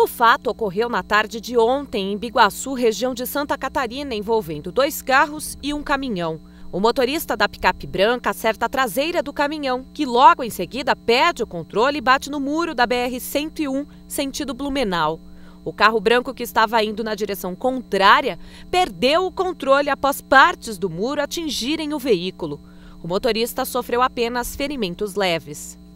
O fato ocorreu na tarde de ontem em Biguaçu, região de Santa Catarina, envolvendo dois carros e um caminhão. O motorista da picape branca acerta a traseira do caminhão, que logo em seguida perde o controle e bate no muro da BR-101, sentido Blumenau. O carro branco que estava indo na direção contrária perdeu o controle após partes do muro atingirem o veículo. O motorista sofreu apenas ferimentos leves.